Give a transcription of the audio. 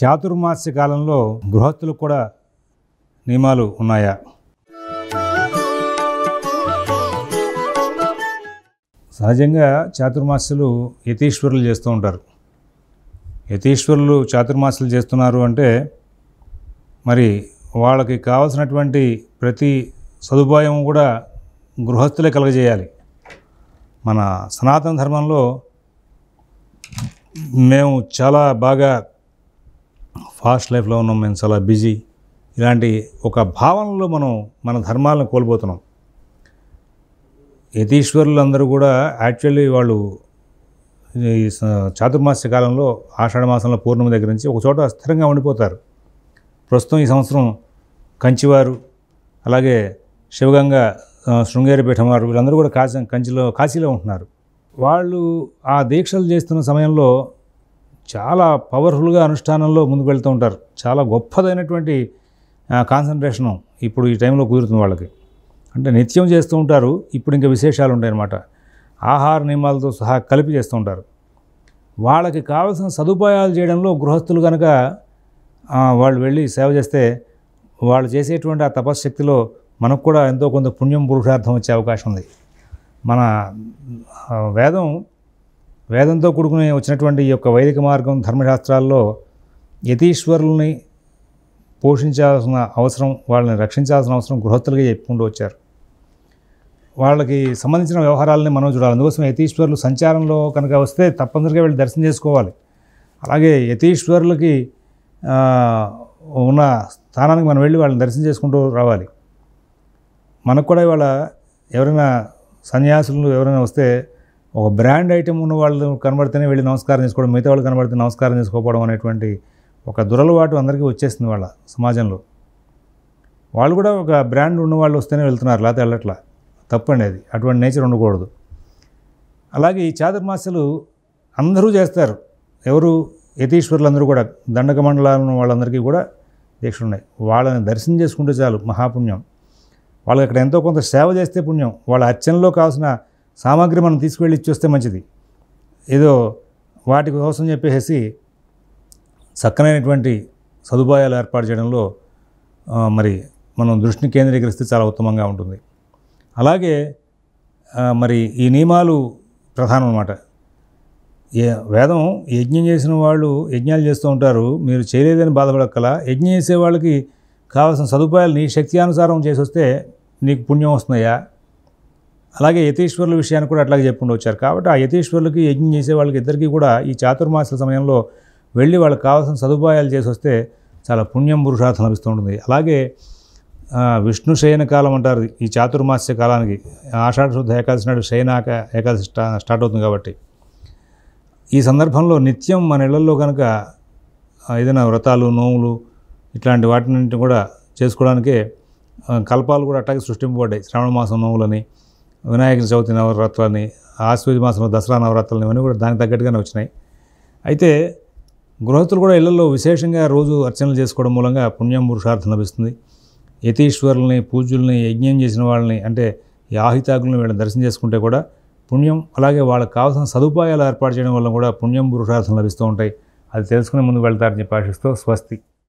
చాతుర్మాస్య కాలంలో గృహస్థులకు కూడా నియమాలు ఉన్నాయా సహజంగా చాతుర్మాసలు యతీశ్వరులు చేస్తూ ఉంటారు యతీశ్వరులు చాతుర్మాసలు చేస్తున్నారు అంటే మరి వాళ్ళకి కావలసినటువంటి ప్రతి సదుపాయం కూడా గృహస్థులే కలగజేయాలి మన సనాతన ధర్మంలో మేము చాలా బాగా ఫాస్ట్ లైఫ్లో ఉన్నాం మేము చాలా బిజీ ఇలాంటి ఒక భావనలో మనం మన ధర్మాలను కోల్పోతున్నాం యతీశ్వరులు అందరూ కూడా యాక్చువల్లీ వాళ్ళు ఈ చాతుర్మాస్య కాలంలో ఆషాఢ మాసంలో పూర్ణిమ దగ్గర నుంచి ఒక చోట స్థిరంగా ఉండిపోతారు ప్రస్తుతం ఈ సంవత్సరం కంచివారు అలాగే శివగంగ పీఠం వారు వీళ్ళందరూ కూడా కాశీ కంచిలో కాశీలో ఉంటున్నారు వాళ్ళు ఆ దీక్షలు చేస్తున్న సమయంలో చాలా పవర్ఫుల్గా అనుష్ఠానంలో ముందుకు వెళ్తూ ఉంటారు చాలా గొప్పదైనటువంటి కాన్సన్ట్రేషను ఇప్పుడు ఈ టైంలో కుదురుతుంది వాళ్ళకి అంటే నిత్యం చేస్తూ ఉంటారు ఇప్పుడు ఇంకా విశేషాలు ఉంటాయన్నమాట ఆహార నియమాలతో సహా కలిపి చేస్తూ ఉంటారు వాళ్ళకి కావాల్సిన సదుపాయాలు చేయడంలో గృహస్థులు కనుక వాళ్ళు వెళ్ళి సేవ చేస్తే వాళ్ళు చేసేటువంటి ఆ తపశ్శక్తిలో మనకు కూడా ఎంతో కొంత పుణ్యం పురుషార్థం వచ్చే అవకాశం ఉంది మన వేదం వేదంతో కూడుకుని వచ్చినటువంటి ఈ యొక్క వైదిక మార్గం ధర్మశాస్త్రాల్లో యతీశ్వరుల్ని పోషించాల్సిన అవసరం వాళ్ళని రక్షించాల్సిన అవసరం గృహస్థులుగా చెప్పుకుంటూ వచ్చారు వాళ్ళకి సంబంధించిన వ్యవహారాలని మనం చూడాలి అందుకోసం యతీశ్వరులు సంచారంలో కనుక వస్తే తప్పనిసరిగా వెళ్ళి దర్శనం చేసుకోవాలి అలాగే యతీశ్వరులకి ఉన్న స్థానానికి మనం వెళ్ళి వాళ్ళని దర్శనం చేసుకుంటూ రావాలి మనకు కూడా ఇవాళ ఎవరైనా సన్యాసులు ఎవరైనా వస్తే ఒక బ్రాండ్ ఐటెం ఉన్న వాళ్ళు కనబడితేనే వెళ్ళి నమస్కారం చేసుకోవడం మిగతా వాళ్ళు కనబడితే నమస్కారం చేసుకోవడం అనేటువంటి ఒక దురలవాటు అందరికీ వచ్చేసింది వాళ్ళ సమాజంలో వాళ్ళు కూడా ఒక బ్రాండ్ ఉన్న వాళ్ళు వస్తేనే వెళ్తున్నారు లేకపోతే వెళ్ళట్లా తప్పండి అది అటువంటి నేచర్ ఉండకూడదు అలాగే ఈ చాతుర్మాసలు అందరూ చేస్తారు ఎవరు యతీశ్వరులు అందరూ కూడా దండక మండలాలను వాళ్ళందరికీ కూడా దీక్షలు ఉన్నాయి వాళ్ళని దర్శనం చేసుకుంటే చాలు మహాపుణ్యం వాళ్ళకి అక్కడ ఎంతో కొంత సేవ చేస్తే పుణ్యం వాళ్ళ అర్చనలో కావాల్సిన సామాగ్రి మనం తీసుకువెళ్ళి చూస్తే మంచిది ఏదో వాటి కోసం చెప్పేసి చక్కనైనటువంటి సదుపాయాలు ఏర్పాటు చేయడంలో మరి మనం దృష్టిని కేంద్రీకరిస్తే చాలా ఉత్తమంగా ఉంటుంది అలాగే మరి ఈ నియమాలు ప్రధానం అనమాట వేదం యజ్ఞం చేసిన వాళ్ళు యజ్ఞాలు చేస్తూ ఉంటారు మీరు చేయలేదని బాధపడక్కల యజ్ఞం చేసే వాళ్ళకి కావాల్సిన సదుపాయాలు నీ శక్తి అనుసారం చేసి వస్తే నీకు పుణ్యం వస్తున్నాయా అలాగే యతీశ్వరుల విషయాన్ని కూడా అట్లాగే చెప్పుకుంటూ వచ్చారు కాబట్టి ఆ యతీశ్వరులకి యజ్ఞం చేసే వాళ్ళకి ఇద్దరికీ కూడా ఈ చాతుర్మాసాల సమయంలో వెళ్ళి వాళ్ళకి కావాల్సిన సదుపాయాలు చేసి వస్తే చాలా పుణ్యం పురుషార్థం లభిస్తూ ఉంటుంది అలాగే విష్ణు శయన కాలం అంటారు ఈ చాతుర్మాస్య కాలానికి ఆషాఢ శుద్ధ ఏకాదశి నాడు శయనాక ఏకాదశి స్టార్ట్ అవుతుంది కాబట్టి ఈ సందర్భంలో నిత్యం మన ఇళ్లలో కనుక ఏదైనా వ్రతాలు నోములు ఇట్లాంటి వాటిని కూడా చేసుకోవడానికే కల్పాలు కూడా అట్టాగే సృష్టింపబడ్డాయి శ్రావణ మాసం నోములని వినాయక చవితి నవరాత్రులని ఆశ్వజ మాసంలో దసరా నవరాత్రులని ఇవన్నీ కూడా దానికి తగ్గట్టుగానే వచ్చినాయి అయితే గృహస్థులు కూడా ఇళ్లలో విశేషంగా రోజు అర్చనలు చేసుకోవడం మూలంగా పుణ్యం పురుషార్థం లభిస్తుంది యతీశ్వరుల్ని పూజల్ని యజ్ఞం చేసిన వాళ్ళని అంటే ఆహితాకులను వీళ్ళని దర్శనం చేసుకుంటే కూడా పుణ్యం అలాగే వాళ్ళకి కావాల్సిన సదుపాయాలు ఏర్పాటు చేయడం వల్ల కూడా పుణ్యం పురుషార్థం లభిస్తూ ఉంటాయి అది తెలుసుకునే ముందు వెళ్తారని చెప్పి ఆశిస్తూ స్వస్తి